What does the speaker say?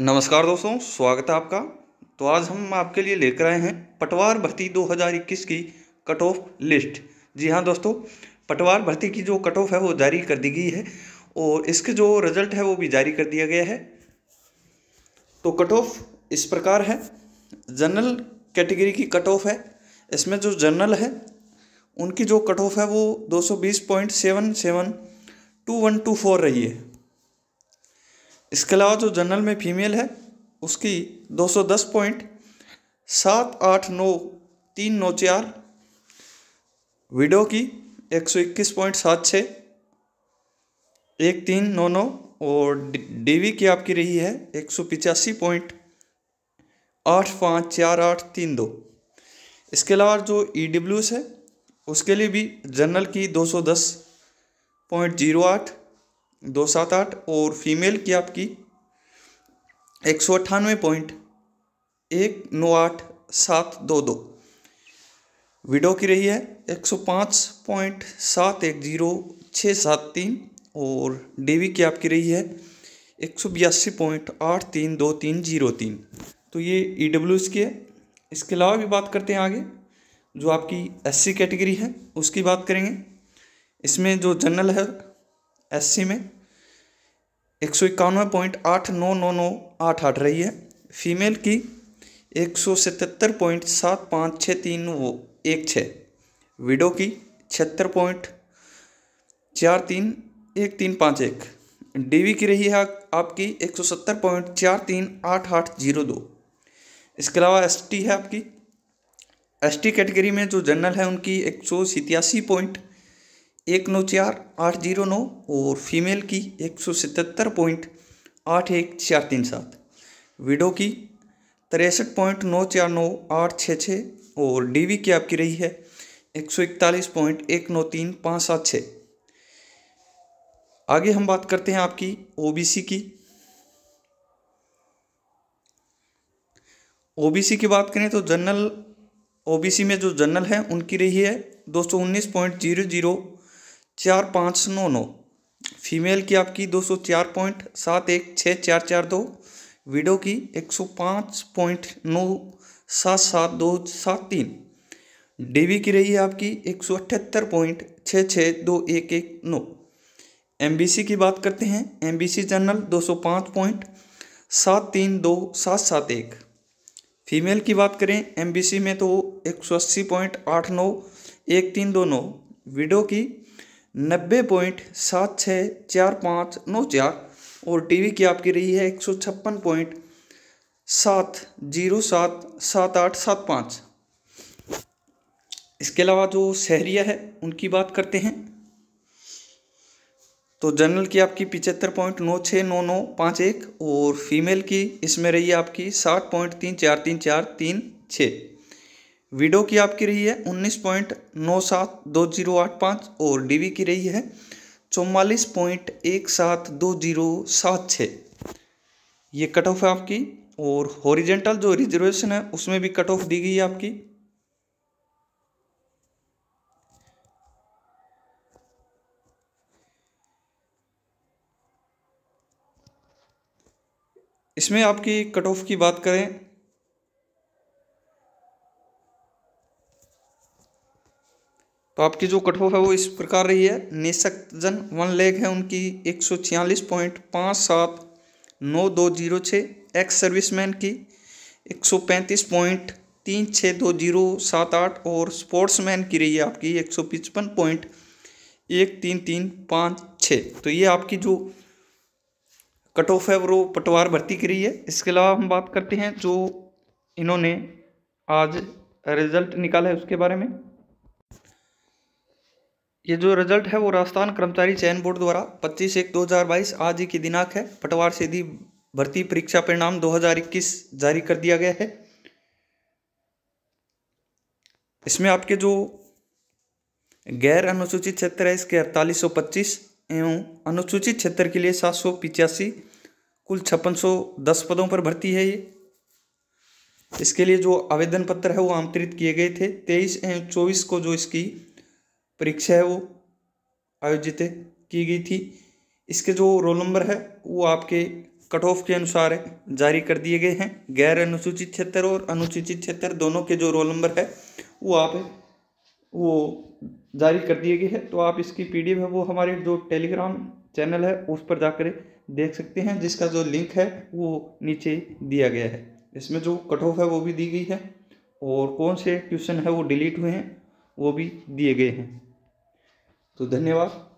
नमस्कार दोस्तों स्वागत है आपका तो आज हम आपके लिए लेकर आए हैं पटवार भर्ती 2021 की कट ऑफ लिस्ट जी हाँ दोस्तों पटवार भर्ती की जो कट ऑफ है वो जारी कर दी गई है और इसके जो रिजल्ट है वो भी जारी कर दिया गया है तो कट ऑफ इस प्रकार है जनरल कैटेगरी की कट ऑफ है इसमें जो जनरल है उनकी जो कट ऑफ है वो दो सौ बीस point seven seven two one two four रही है इसके अलावा जो जनरल में फीमेल है उसकी 210 पॉइंट सात आठ नौ तीन नौ चार विडो की 121 पॉइंट सात छः एक तीन नौ नौ और डीवी की आपकी रही है एक सौ पिचासी पॉइंट आठ पाँच चार आठ तीन दो इसके अलावा जो ई e है उसके लिए भी जनरल की दो सौ दस पॉइंट जीरो आठ दो सात आठ और फीमेल की आपकी एक सौ अट्ठानवे पॉइंट एक नौ आठ सात दो दो विडो की रही है एक सौ पाँच पॉइंट सात एक जीरो छः सात तीन और डेवी की आपकी रही है एक सौ बयासी पॉइंट आठ तीन दो तीन जीरो तीन तो ये ई डब्ल्यू एस की है इसके अलावा भी बात करते हैं आगे जो आपकी एस सी कैटेगरी है उसकी बात करेंगे इसमें जो जनरल है एस सी में एक सौ इक्यानवे पॉइंट आठ नौ नौ नौ आठ आठ रही है फीमेल की एक सौ सतहत्तर पॉइंट सात पाँच छः तीन वो एक छः विडो की छिहत्तर पॉइंट चार तीन एक तीन पाँच एक डीवी की रही है आपकी एक सौ सत्तर पॉइंट चार तीन आठ आठ जीरो दो इसके अलावा एसटी है आपकी एसटी कैटेगरी में जो जनरल है उनकी एक सौ सितयासी पॉइंट एक नौ चार आठ जीरो नौ और फीमेल की एक सौ सतहत्तर पॉइंट आठ एक चार तीन सात विडो की तिरसठ पॉइंट नौ चार नौ आठ छः छः और डीवी की आपकी रही है एक सौ इकतालीस पॉइंट एक नौ तीन पाँच सात छः आगे हम बात करते हैं आपकी ओबीसी की ओबीसी की बात करें तो जनरल ओबीसी में जो जनरल है उनकी रही है दो सौ उन्नीस पॉइंट जीरो जीरो चार पाँच नौ नौ फीमेल की आपकी दो सौ चार पॉइंट सात एक छः चार चार दो वीडो की एक सौ पाँच पॉइंट नौ सात सात दो सात तीन डीवी की रही है आपकी एक सौ अठहत्तर पॉइंट छः छः दो एक एक नौ एम की बात करते हैं एम जनरल दो सौ पाँच पॉइंट सात तीन दो सात सात एक फीमेल की बात करें एम में तो एक सौ अस्सी पॉइंट आठ नौ एक तीन दो नौ विडो की नब्बे पॉइंट सात छः चार पाँच नौ चार और टीवी की आपकी रही है एक सौ छप्पन पॉइंट सात जीरो सात सात आठ सात पाँच इसके अलावा जो शहरिया है उनकी बात करते हैं तो जनरल की आपकी पिचहत्तर पॉइंट नौ छः नौ नौ पाँच एक और फीमेल की इसमें रही है आपकी साठ पॉइंट तीन चार तीन चार तीन छः विडो की आपकी रही है उन्नीस पॉइंट नौ सात दो जीरो आठ पाँच और डीवी की रही है चौवालीस पॉइंट एक सात दो जीरो सात छः ये कट ऑफ है आपकी और हॉरिजेंटल जो रिजर्वेशन है उसमें भी कट ऑफ दी गई है आपकी इसमें आपकी कट ऑफ की बात करें तो आपकी जो कट ऑफ है वो इस प्रकार रही है निशक्त जन वन लेग है उनकी एक सौ छियालीस पॉइंट पाँच सात नौ दो जीरो छः एक्स सर्विसमैन की एक सौ पैंतीस पॉइंट तीन छः दो जीरो सात आठ और स्पोर्ट्समैन की रही है आपकी एक सौ पचपन पॉइंट एक तीन तीन पाँच छः तो ये आपकी जो कट ऑफ है वो पटवार भर्ती की रही है इसके अलावा हम बात करते हैं जो इन्होंने आज रिजल्ट निकाला है उसके बारे में ये जो रिजल्ट है वो राजस्थान कर्मचारी चयन बोर्ड द्वारा 25 एक 2022 आज ही की दिनांक है पटवार सीधी भर्ती परीक्षा परिणाम 2021 जारी कर दिया गया है इसमें आपके जो गैर अनुसूचित क्षेत्र है इसके अड़तालीस एवं अनुसूचित क्षेत्र के लिए सात कुल छप्पन पदों पर भर्ती है ये इसके लिए जो आवेदन पत्र है वो आमंत्रित किए गए थे तेईस एवं चौबीस को जो इसकी परीक्षा है वो आयोजित की गई थी इसके जो रोल नंबर है वो आपके कट ऑफ के अनुसार जारी कर दिए गए हैं गैर अनुसूचित क्षेत्र और अनुसूचित क्षेत्र दोनों के जो रोल नंबर है वो आप वो जारी कर दिए गए हैं तो आप इसकी पीडीएफ है वो हमारे जो टेलीग्राम चैनल है उस पर जाकर देख सकते हैं जिसका जो लिंक है वो नीचे दिया गया है इसमें जो कट ऑफ है वो भी दी गई है और कौन से ट्यूशन है वो डिलीट हुए हैं वो भी दिए गए हैं तो धन्यवाद